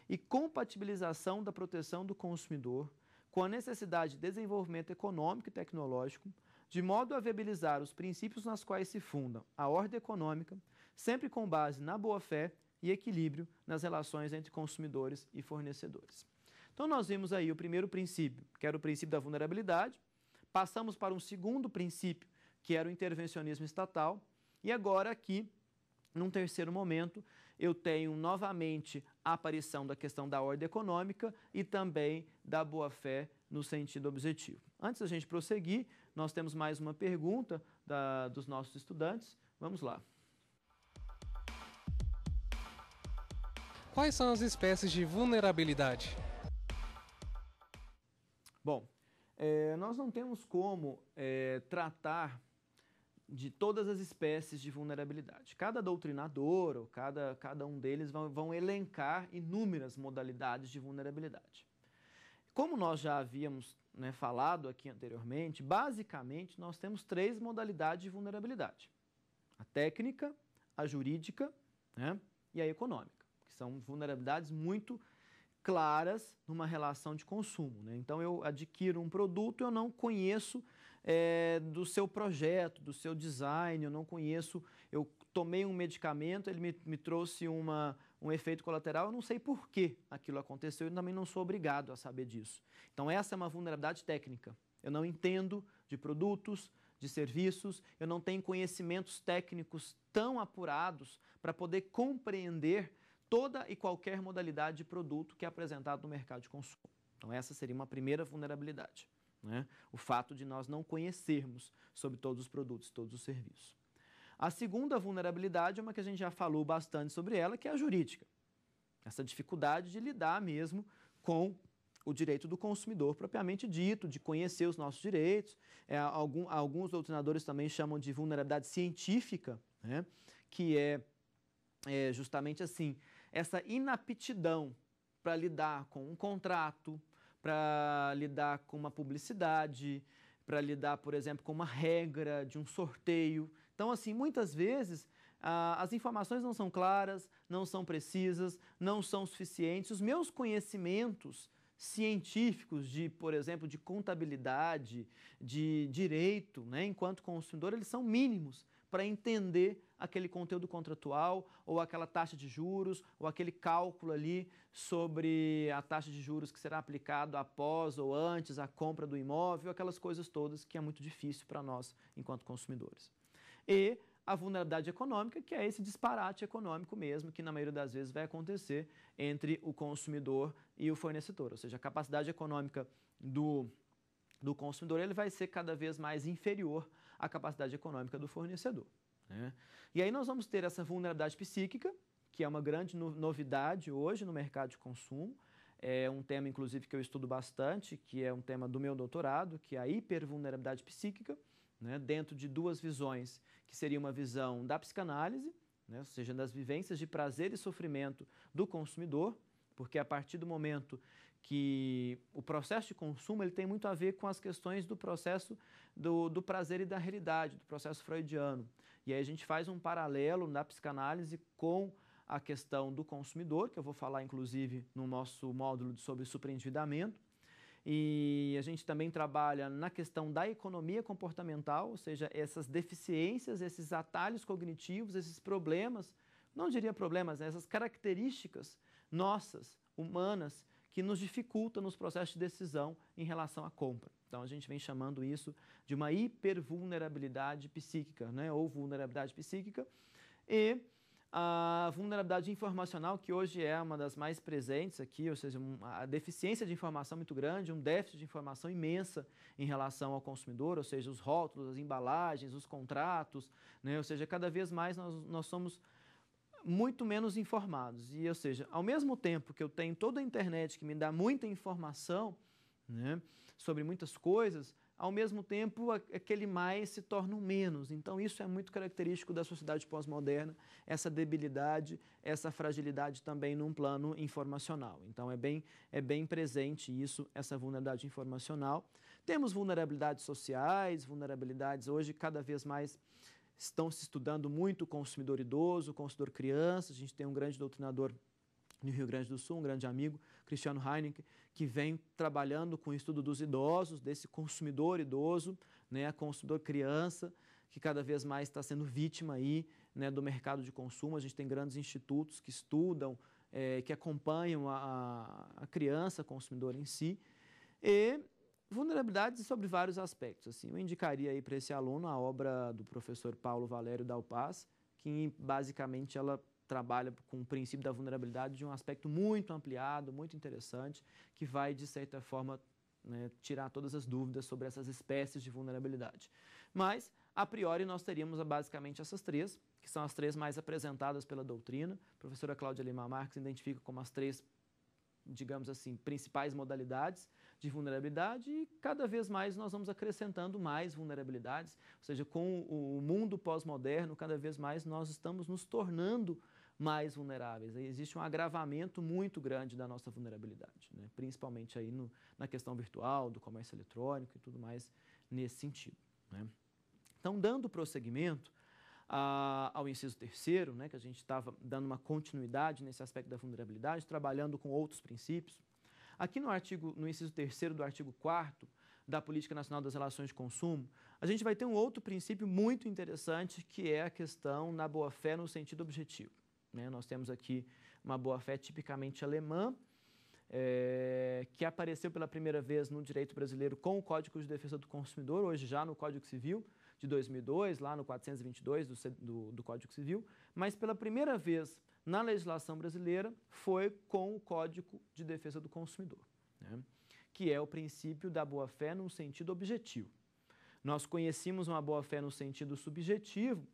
e compatibilização da proteção do consumidor com a necessidade de desenvolvimento econômico e tecnológico, de modo a viabilizar os princípios nas quais se fundam a ordem econômica, sempre com base na boa-fé e equilíbrio nas relações entre consumidores e fornecedores. Então, nós vimos aí o primeiro princípio, que era o princípio da vulnerabilidade, passamos para um segundo princípio, que era o intervencionismo estatal, e agora aqui, num terceiro momento, eu tenho novamente a aparição da questão da ordem econômica e também da boa-fé no sentido objetivo. Antes da gente prosseguir, nós temos mais uma pergunta da, dos nossos estudantes. Vamos lá. Quais são as espécies de vulnerabilidade? Bom, é, nós não temos como é, tratar de todas as espécies de vulnerabilidade. Cada doutrinador ou cada, cada um deles vão, vão elencar inúmeras modalidades de vulnerabilidade. Como nós já havíamos né, falado aqui anteriormente, basicamente nós temos três modalidades de vulnerabilidade: a técnica, a jurídica né, e a econômica, que são vulnerabilidades muito claras numa relação de consumo. Né? Então eu adquiro um produto, eu não conheço é, do seu projeto, do seu design, eu não conheço, eu tomei um medicamento, ele me, me trouxe uma, um efeito colateral, eu não sei por que aquilo aconteceu e também não sou obrigado a saber disso. Então, essa é uma vulnerabilidade técnica. Eu não entendo de produtos, de serviços, eu não tenho conhecimentos técnicos tão apurados para poder compreender toda e qualquer modalidade de produto que é apresentado no mercado de consumo. Então, essa seria uma primeira vulnerabilidade. Né? O fato de nós não conhecermos sobre todos os produtos, todos os serviços. A segunda vulnerabilidade é uma que a gente já falou bastante sobre ela, que é a jurídica. Essa dificuldade de lidar mesmo com o direito do consumidor propriamente dito, de conhecer os nossos direitos. É, algum, alguns doutrinadores também chamam de vulnerabilidade científica, né? que é, é justamente assim, essa inaptidão para lidar com um contrato, para lidar com uma publicidade, para lidar, por exemplo, com uma regra de um sorteio. Então, assim, muitas vezes ah, as informações não são claras, não são precisas, não são suficientes. Os meus conhecimentos científicos de, por exemplo, de contabilidade, de direito, né, enquanto consumidor, eles são mínimos para entender aquele conteúdo contratual, ou aquela taxa de juros, ou aquele cálculo ali sobre a taxa de juros que será aplicado após ou antes a compra do imóvel, aquelas coisas todas que é muito difícil para nós enquanto consumidores. E a vulnerabilidade econômica, que é esse disparate econômico mesmo, que na maioria das vezes vai acontecer entre o consumidor e o fornecedor. Ou seja, a capacidade econômica do, do consumidor ele vai ser cada vez mais inferior à capacidade econômica do fornecedor. Né? E aí nós vamos ter essa vulnerabilidade psíquica, que é uma grande novidade hoje no mercado de consumo. É um tema, inclusive, que eu estudo bastante, que é um tema do meu doutorado, que é a hipervulnerabilidade psíquica, né? dentro de duas visões, que seria uma visão da psicanálise, né? ou seja, das vivências de prazer e sofrimento do consumidor, porque a partir do momento que o processo de consumo ele tem muito a ver com as questões do processo do, do prazer e da realidade, do processo freudiano. E aí a gente faz um paralelo na psicanálise com a questão do consumidor, que eu vou falar inclusive no nosso módulo sobre superendividamento. E a gente também trabalha na questão da economia comportamental, ou seja, essas deficiências, esses atalhos cognitivos, esses problemas, não diria problemas, né? essas características nossas, humanas, que nos dificulta nos processos de decisão em relação à compra. Então a gente vem chamando isso de uma hipervulnerabilidade psíquica, né? ou vulnerabilidade psíquica, e a vulnerabilidade informacional, que hoje é uma das mais presentes aqui, ou seja, a deficiência de informação muito grande, um déficit de informação imensa em relação ao consumidor, ou seja, os rótulos, as embalagens, os contratos, né? ou seja, cada vez mais nós, nós somos muito menos informados. E, ou seja, ao mesmo tempo que eu tenho toda a internet que me dá muita informação né, sobre muitas coisas, ao mesmo tempo aquele mais se torna um menos. Então isso é muito característico da sociedade pós-moderna, essa debilidade, essa fragilidade também num plano informacional. Então é bem, é bem presente isso, essa vulnerabilidade informacional. Temos vulnerabilidades sociais, vulnerabilidades hoje cada vez mais estão se estudando muito o consumidor idoso, o consumidor criança. A gente tem um grande doutrinador no Rio Grande do Sul, um grande amigo, Cristiano Heineken, que vem trabalhando com o estudo dos idosos, desse consumidor idoso, né, consumidor criança, que cada vez mais está sendo vítima aí, né, do mercado de consumo. A gente tem grandes institutos que estudam, é, que acompanham a, a criança consumidora em si. E Vulnerabilidades sobre vários aspectos. Assim, eu indicaria aí para esse aluno a obra do professor Paulo Valério Dalpaz, que basicamente ela trabalha com o princípio da vulnerabilidade de um aspecto muito ampliado, muito interessante, que vai, de certa forma, né, tirar todas as dúvidas sobre essas espécies de vulnerabilidade. Mas, a priori, nós teríamos basicamente essas três, que são as três mais apresentadas pela doutrina. A professora Cláudia Lima Marques identifica como as três, digamos assim, principais modalidades de vulnerabilidade e cada vez mais nós vamos acrescentando mais vulnerabilidades, ou seja, com o mundo pós-moderno, cada vez mais nós estamos nos tornando mais vulneráveis. Existe um agravamento muito grande da nossa vulnerabilidade, né? principalmente aí no, na questão virtual, do comércio eletrônico e tudo mais nesse sentido. Né? Então, dando prosseguimento a, ao inciso terceiro, né, que a gente estava dando uma continuidade nesse aspecto da vulnerabilidade, trabalhando com outros princípios, Aqui no artigo, no inciso 3 do artigo 4 da Política Nacional das Relações de Consumo, a gente vai ter um outro princípio muito interessante, que é a questão da boa-fé no sentido objetivo. Né? Nós temos aqui uma boa-fé tipicamente alemã, é, que apareceu pela primeira vez no direito brasileiro com o Código de Defesa do Consumidor, hoje já no Código Civil de 2002, lá no 422 do, do, do Código Civil, mas pela primeira vez na legislação brasileira foi com o Código de Defesa do Consumidor, né? que é o princípio da boa-fé num sentido objetivo. Nós conhecíamos uma boa-fé no sentido subjetivo,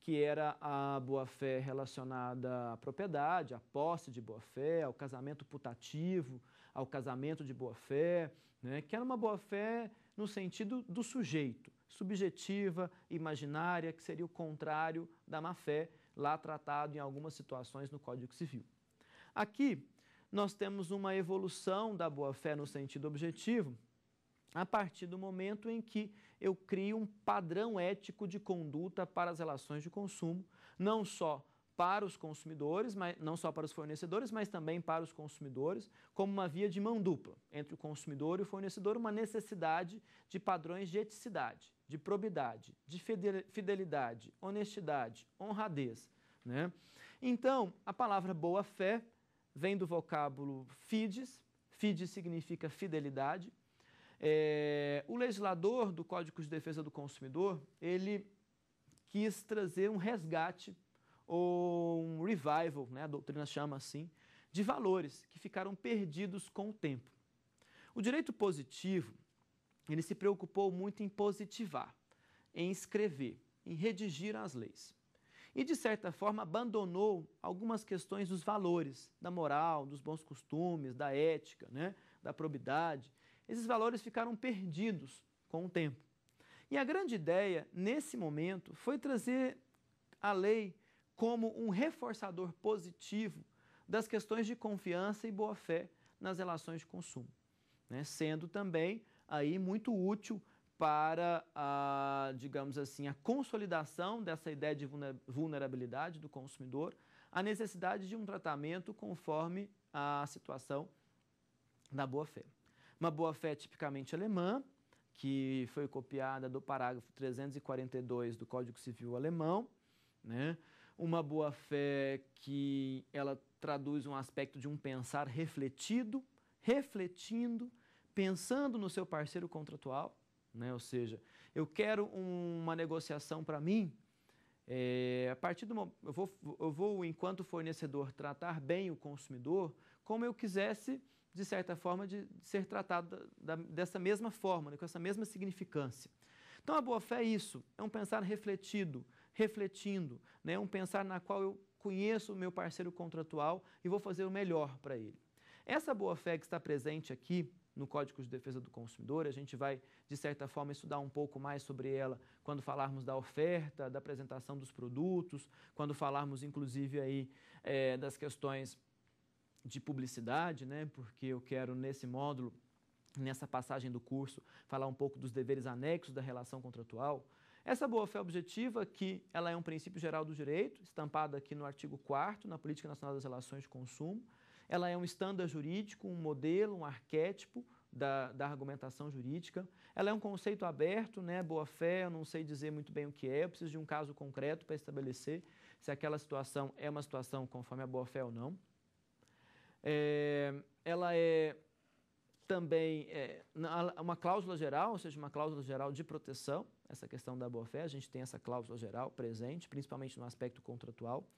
que era a boa-fé relacionada à propriedade, à posse de boa-fé, ao casamento putativo, ao casamento de boa-fé, né? que era uma boa-fé no sentido do sujeito, subjetiva, imaginária, que seria o contrário da má-fé, lá tratado em algumas situações no Código Civil. Aqui, nós temos uma evolução da boa-fé no sentido objetivo, a partir do momento em que eu crio um padrão ético de conduta para as relações de consumo, não só para os consumidores, mas, não só para os fornecedores, mas também para os consumidores, como uma via de mão dupla entre o consumidor e o fornecedor, uma necessidade de padrões de eticidade de probidade, de fidelidade, honestidade, honradez. Né? Então, a palavra boa-fé vem do vocábulo fides, fides significa fidelidade. É, o legislador do Código de Defesa do Consumidor, ele quis trazer um resgate ou um revival, né, a doutrina chama assim, de valores que ficaram perdidos com o tempo. O direito positivo, ele se preocupou muito em positivar, em escrever, em redigir as leis. E, de certa forma, abandonou algumas questões dos valores, da moral, dos bons costumes, da ética, né? da probidade. Esses valores ficaram perdidos com o tempo. E a grande ideia, nesse momento, foi trazer a lei como um reforçador positivo das questões de confiança e boa-fé nas relações de consumo, né? sendo também aí muito útil para a, digamos assim, a consolidação dessa ideia de vulnerabilidade do consumidor, a necessidade de um tratamento conforme a situação da boa-fé. Uma boa-fé tipicamente alemã, que foi copiada do parágrafo 342 do Código Civil alemão, né? Uma boa-fé que ela traduz um aspecto de um pensar refletido, refletindo pensando no seu parceiro contratual, né? ou seja, eu quero uma negociação para mim, é, a partir do eu vou, eu vou, enquanto fornecedor, tratar bem o consumidor como eu quisesse, de certa forma, de, ser tratado da, da, dessa mesma forma, né? com essa mesma significância. Então, a boa-fé é isso, é um pensar refletido, refletindo, né? um pensar na qual eu conheço o meu parceiro contratual e vou fazer o melhor para ele. Essa boa-fé que está presente aqui no Código de Defesa do Consumidor. A gente vai, de certa forma, estudar um pouco mais sobre ela quando falarmos da oferta, da apresentação dos produtos, quando falarmos, inclusive, aí, é, das questões de publicidade, né? porque eu quero, nesse módulo, nessa passagem do curso, falar um pouco dos deveres anexos da relação contratual. Essa boa-fé objetiva, que ela é um princípio geral do direito, estampada aqui no artigo 4 na Política Nacional das Relações de Consumo, ela é um estándar jurídico, um modelo, um arquétipo da, da, argumentação jurídica. Ela é um conceito aberto, né? Boa fé, eu não sei dizer muito bem o que é, eu preciso de um caso concreto para estabelecer se aquela situação é uma situação conforme a boa fé ou não. É, ela é também é, uma cláusula geral, ou seja, uma cláusula geral de proteção, essa questão da boa-fé, a gente tem essa cláusula geral presente, principalmente no aspecto contratual.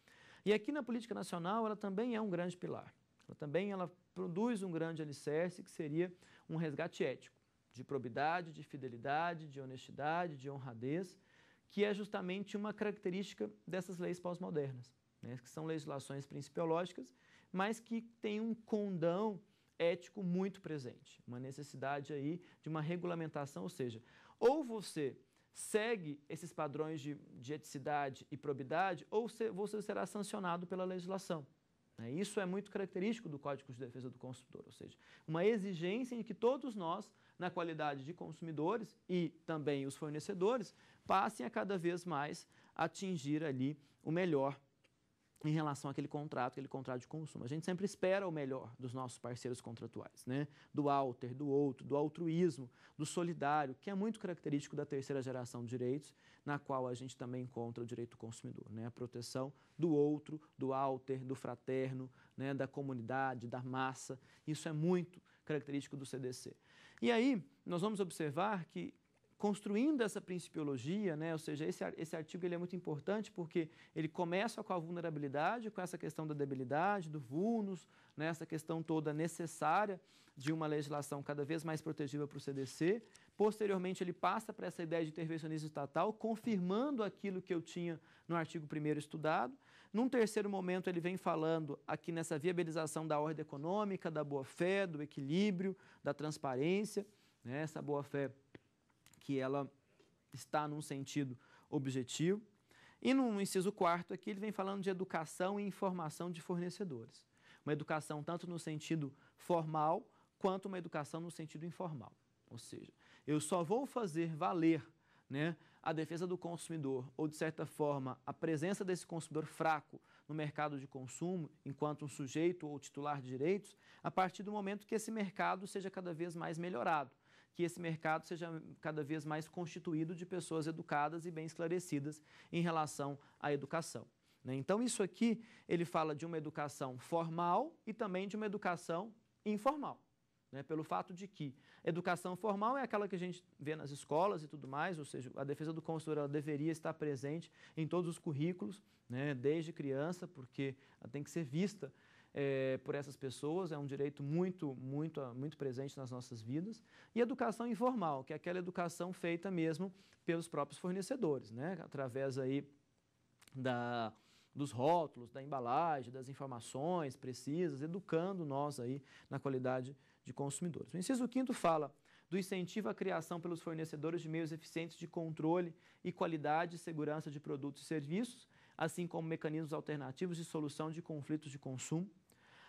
E aqui na política nacional, ela também é um grande pilar. Ela também ela produz um grande alicerce que seria um resgate ético, de probidade, de fidelidade, de honestidade, de honradez, que é justamente uma característica dessas leis pós-modernas, né? que são legislações principiológicas, mas que têm um condão ético muito presente, uma necessidade aí de uma regulamentação, ou seja, ou você segue esses padrões de, de eticidade e probidade, ou você será sancionado pela legislação. Né? Isso é muito característico do Código de Defesa do Consumidor, ou seja, uma exigência em que todos nós, na qualidade de consumidores e também os fornecedores, passem a cada vez mais atingir ali o melhor em relação àquele contrato, aquele contrato de consumo. A gente sempre espera o melhor dos nossos parceiros contratuais, né? do alter, do outro, do altruísmo, do solidário, que é muito característico da terceira geração de direitos, na qual a gente também encontra o direito do consumidor, né? a proteção do outro, do alter, do fraterno, né? da comunidade, da massa. Isso é muito característico do CDC. E aí, nós vamos observar que construindo essa principiologia, né? ou seja, esse, esse artigo ele é muito importante porque ele começa com a vulnerabilidade, com essa questão da debilidade, do vulnus, né? essa questão toda necessária de uma legislação cada vez mais protegida para o CDC. Posteriormente, ele passa para essa ideia de intervencionismo estatal, confirmando aquilo que eu tinha no artigo 1 estudado. Num terceiro momento, ele vem falando aqui nessa viabilização da ordem econômica, da boa-fé, do equilíbrio, da transparência, né? essa boa-fé que ela está num sentido objetivo. E no inciso quarto aqui ele vem falando de educação e informação de fornecedores. Uma educação tanto no sentido formal quanto uma educação no sentido informal. Ou seja, eu só vou fazer valer né, a defesa do consumidor ou, de certa forma, a presença desse consumidor fraco no mercado de consumo, enquanto um sujeito ou titular de direitos, a partir do momento que esse mercado seja cada vez mais melhorado, que esse mercado seja cada vez mais constituído de pessoas educadas e bem esclarecidas em relação à educação. Né? Então, isso aqui, ele fala de uma educação formal e também de uma educação informal. Né? pelo fato de que educação formal é aquela que a gente vê nas escolas e tudo mais, ou seja, a defesa do consumidor deveria estar presente em todos os currículos, né, desde criança, porque ela tem que ser vista é, por essas pessoas, é um direito muito, muito, ah, muito presente nas nossas vidas. E educação informal, que é aquela educação feita mesmo pelos próprios fornecedores, né? através aí da, dos rótulos, da embalagem, das informações precisas, educando nós aí na qualidade de consumidores. O inciso quinto fala do incentivo à criação pelos fornecedores de meios eficientes de controle e qualidade e segurança de produtos e serviços, assim como mecanismos alternativos de solução de conflitos de consumo.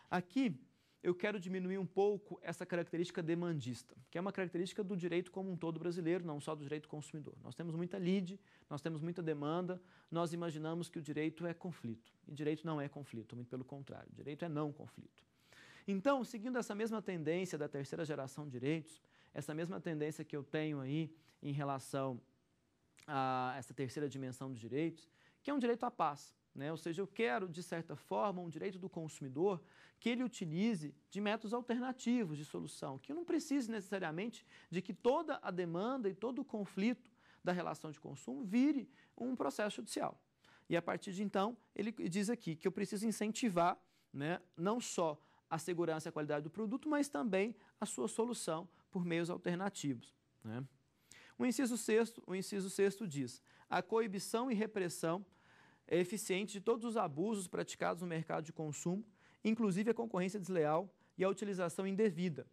Aqui eu quero diminuir um pouco essa característica demandista, que é uma característica do direito como um todo brasileiro, não só do direito consumidor. Nós temos muita lide, nós temos muita demanda, nós imaginamos que o direito é conflito. E direito não é conflito, muito pelo contrário, direito é não conflito. Então, seguindo essa mesma tendência da terceira geração de direitos, essa mesma tendência que eu tenho aí em relação a essa terceira dimensão dos direitos, que é um direito à paz. Né? Ou seja, eu quero, de certa forma, um direito do consumidor que ele utilize de métodos alternativos de solução, que não precise necessariamente de que toda a demanda e todo o conflito da relação de consumo vire um processo judicial. E a partir de então, ele diz aqui que eu preciso incentivar né, não só a segurança e a qualidade do produto, mas também a sua solução por meios alternativos. Né? O inciso sexto, o inciso sexto diz: a coibição e repressão é eficiente de todos os abusos praticados no mercado de consumo, inclusive a concorrência desleal e a utilização indevida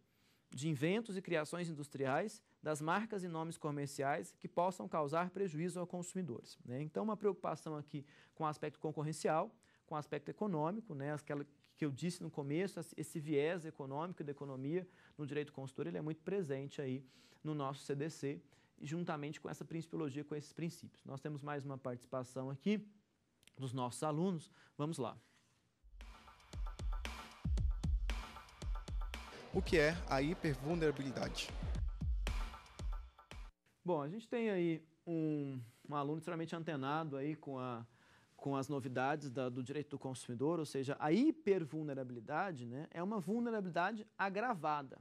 de inventos e criações industriais, das marcas e nomes comerciais que possam causar prejuízo aos consumidores. Né? Então, uma preocupação aqui com o aspecto concorrencial, com o aspecto econômico, né? aquela que eu disse no começo, esse viés econômico da economia no direito consultor, ele é muito presente aí no nosso CDC, juntamente com essa principiologia, com esses princípios. Nós temos mais uma participação aqui dos nossos alunos. Vamos lá. O que é a hipervulnerabilidade? Bom, a gente tem aí um, um aluno extremamente antenado aí com, a, com as novidades da, do direito do consumidor, ou seja, a hipervulnerabilidade né, é uma vulnerabilidade agravada.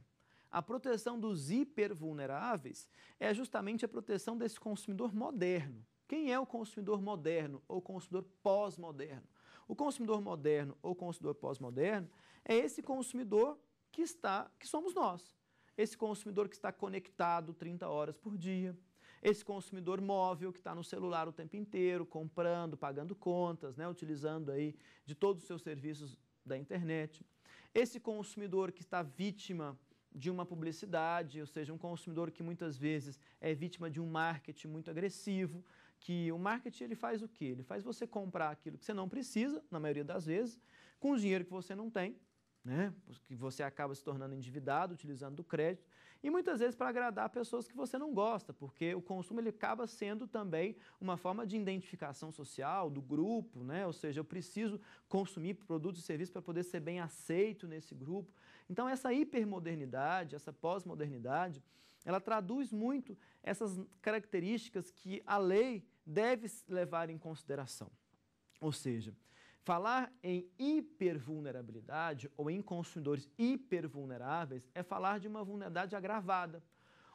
A proteção dos hipervulneráveis é justamente a proteção desse consumidor moderno. Quem é o consumidor moderno ou consumidor pós-moderno? O consumidor moderno ou consumidor pós-moderno é esse consumidor que está, que somos nós. Esse consumidor que está conectado 30 horas por dia, esse consumidor móvel que está no celular o tempo inteiro, comprando, pagando contas, né, utilizando aí de todos os seus serviços da internet. Esse consumidor que está vítima de uma publicidade, ou seja, um consumidor que muitas vezes é vítima de um marketing muito agressivo, que o marketing ele faz o quê? Ele faz você comprar aquilo que você não precisa, na maioria das vezes, com o dinheiro que você não tem, né? que você acaba se tornando endividado, utilizando o crédito, e muitas vezes para agradar pessoas que você não gosta, porque o consumo ele acaba sendo também uma forma de identificação social do grupo, né? ou seja, eu preciso consumir produtos e serviços para poder ser bem aceito nesse grupo. Então, essa hipermodernidade, essa pós-modernidade, ela traduz muito essas características que a lei deve levar em consideração. Ou seja, falar em hipervulnerabilidade ou em consumidores hipervulneráveis é falar de uma vulnerabilidade agravada,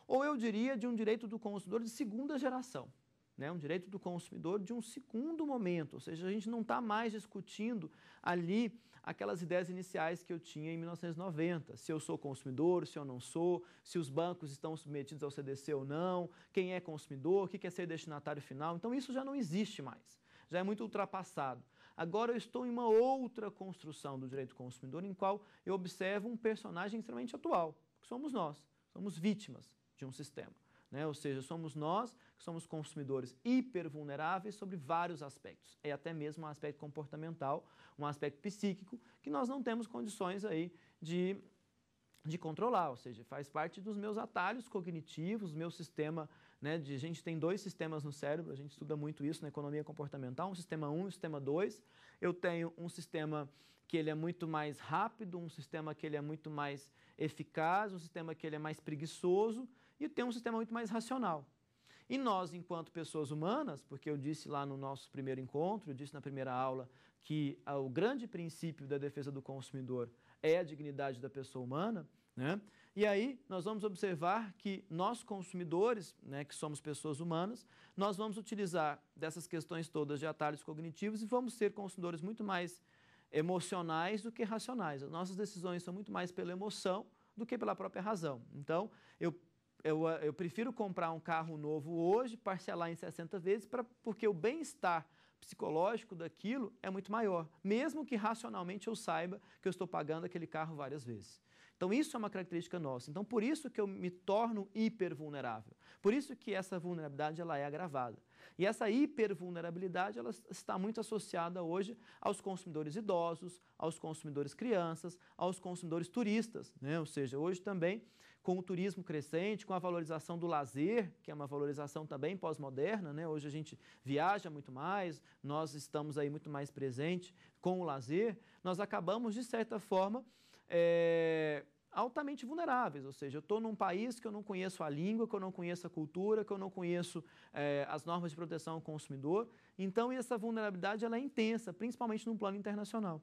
ou eu diria de um direito do consumidor de segunda geração né, um direito do consumidor de um segundo momento, ou seja, a gente não está mais discutindo ali aquelas ideias iniciais que eu tinha em 1990, se eu sou consumidor, se eu não sou, se os bancos estão submetidos ao CDC ou não, quem é consumidor, o que é ser destinatário final, então isso já não existe mais, já é muito ultrapassado. Agora eu estou em uma outra construção do direito do consumidor em qual eu observo um personagem extremamente atual, que somos nós, somos vítimas de um sistema. Né? Ou seja, somos nós que somos consumidores hipervulneráveis sobre vários aspectos. É até mesmo um aspecto comportamental, um aspecto psíquico, que nós não temos condições aí de de controlar, ou seja, faz parte dos meus atalhos cognitivos, meu sistema, né, de, a gente tem dois sistemas no cérebro, a gente estuda muito isso na economia comportamental, um sistema 1 um, e um sistema 2. Eu tenho um sistema que ele é muito mais rápido, um sistema que ele é muito mais eficaz, um sistema que ele é mais preguiçoso, e tem um sistema muito mais racional. E nós, enquanto pessoas humanas, porque eu disse lá no nosso primeiro encontro, eu disse na primeira aula, que ah, o grande princípio da defesa do consumidor é a dignidade da pessoa humana, né? E aí nós vamos observar que nós consumidores, né, que somos pessoas humanas, nós vamos utilizar dessas questões todas de atalhos cognitivos e vamos ser consumidores muito mais emocionais do que racionais. As nossas decisões são muito mais pela emoção do que pela própria razão. Então, eu eu, ah, eu prefiro comprar um carro novo hoje, parcelar em 60 vezes, pra, porque o bem-estar psicológico daquilo é muito maior, mesmo que racionalmente eu saiba que eu estou pagando aquele carro várias vezes. Então, isso é uma característica nossa. Então, por isso que eu me torno hipervulnerável. Por isso que essa vulnerabilidade ela é agravada. E essa hipervulnerabilidade ela está muito associada hoje aos consumidores idosos, aos consumidores crianças, aos consumidores turistas. Né? Ou seja, hoje também com o turismo crescente, com a valorização do lazer, que é uma valorização também pós-moderna, né? hoje a gente viaja muito mais, nós estamos aí muito mais presentes com o lazer, nós acabamos, de certa forma, é, altamente vulneráveis, ou seja, eu estou num país que eu não conheço a língua, que eu não conheço a cultura, que eu não conheço é, as normas de proteção ao consumidor, então essa vulnerabilidade ela é intensa, principalmente no plano internacional.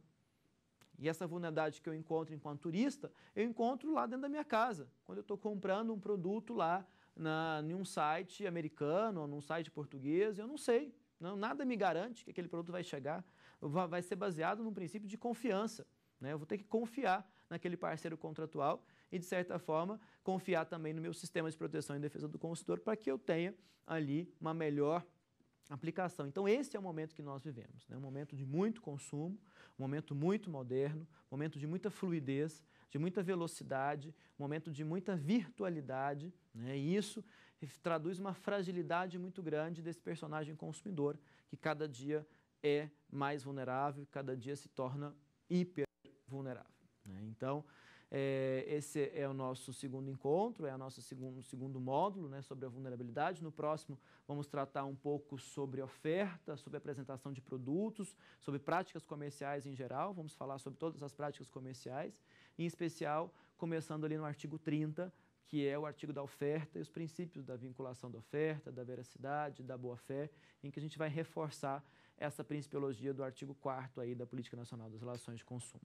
E essa vulnerabilidade que eu encontro enquanto turista, eu encontro lá dentro da minha casa, quando eu estou comprando um produto lá na, em um site americano ou num site português, eu não sei. Não, nada me garante que aquele produto vai chegar. Vai ser baseado num princípio de confiança. Né? Eu vou ter que confiar naquele parceiro contratual e, de certa forma, confiar também no meu sistema de proteção e defesa do consumidor para que eu tenha ali uma melhor aplicação. Então, esse é o momento que nós vivemos, né? um momento de muito consumo, um momento muito moderno, um momento de muita fluidez, de muita velocidade, um momento de muita virtualidade, né? e isso traduz uma fragilidade muito grande desse personagem consumidor, que cada dia é mais vulnerável, cada dia se torna hiper vulnerável. Né? Então, é, esse é o nosso segundo encontro, é o nosso segundo, segundo módulo né, sobre a vulnerabilidade. No próximo, vamos tratar um pouco sobre oferta, sobre apresentação de produtos, sobre práticas comerciais em geral. Vamos falar sobre todas as práticas comerciais, em especial começando ali no artigo 30 que é o artigo da oferta e os princípios da vinculação da oferta, da veracidade, da boa-fé, em que a gente vai reforçar essa principiologia do artigo 4 aí da Política Nacional das Relações de Consumo.